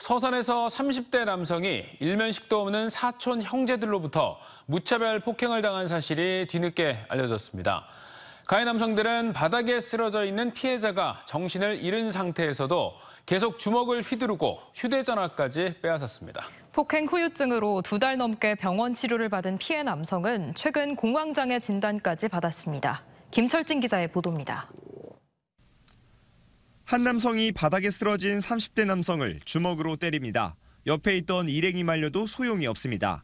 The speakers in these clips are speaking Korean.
서산에서 30대 남성이 일면식도 없는 사촌 형제들로부터 무차별 폭행을 당한 사실이 뒤늦게 알려졌습니다. 가해 남성들은 바닥에 쓰러져 있는 피해자가 정신을 잃은 상태에서도 계속 주먹을 휘두르고 휴대전화까지 빼앗았습니다. 폭행 후유증으로 두 달 넘게 병원 치료를 받은 피해 남성은 최근 공황장애 진단까지 받았습니다. 김철진 기자의 보도입니다. 한 남성이 바닥에 쓰러진 30대 남성을 주먹으로 때립니다. 옆에 있던 일행이 말려도 소용이 없습니다.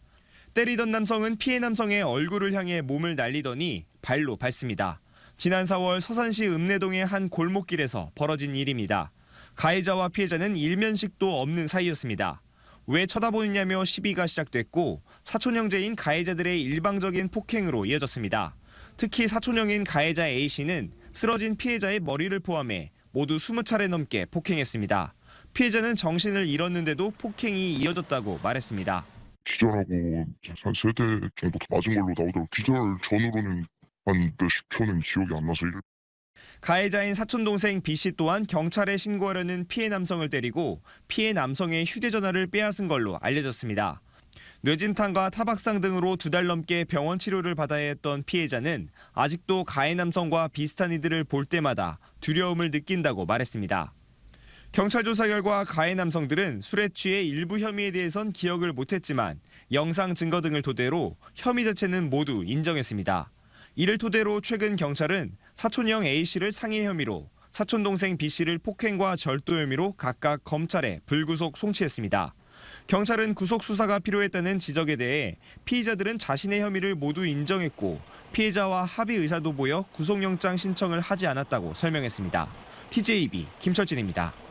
때리던 남성은 피해 남성의 얼굴을 향해 몸을 날리더니 발로 밟습니다. 지난 4월 서산시 읍내동의 한 골목길에서 벌어진 일입니다. 가해자와 피해자는 일면식도 없는 사이였습니다. 왜 쳐다보느냐며 시비가 시작됐고 사촌 형제인 가해자들의 일방적인 폭행으로 이어졌습니다. 특히 사촌 형인 가해자 A 씨는 쓰러진 피해자의 머리를 포함해 모두 20차례 넘게 폭행했습니다. 피해자는 정신을 잃었는데도 폭행이 이어졌다고 말했습니다. 기절하고 세대 정도 맞은 걸로 나오더라고 기절 전으로는 한 몇십 초는 기억이 안 나서 이럴... 가해자인 사촌동생 B씨 또한 경찰에 신고하려는 피해 남성을 때리고 피해 남성의 휴대전화를 빼앗은 걸로 알려졌습니다. 뇌진탕과 타박상 등으로 두 달 넘게 병원 치료를 받아야 했던 피해자는 아직도 가해 남성과 비슷한 이들을 볼 때마다 두려움을 느낀다고 말했습니다. 경찰 조사 결과 가해 남성들은 술에 취해 일부 혐의에 대해선 기억을 못했지만 영상 증거 등을 토대로 혐의 자체는 모두 인정했습니다. 이를 토대로 최근 경찰은 사촌형 A씨를 상해 혐의로 사촌 동생 B씨를 폭행과 절도 혐의로 각각 검찰에 불구속 송치했습니다. 경찰은 구속 수사가 필요했다는 지적에 대해 피의자들은 자신의 혐의를 모두 인정했고 피해자와 합의 의사도 보여 구속영장 신청을 하지 않았다고 설명했습니다. TJB 김철진입니다.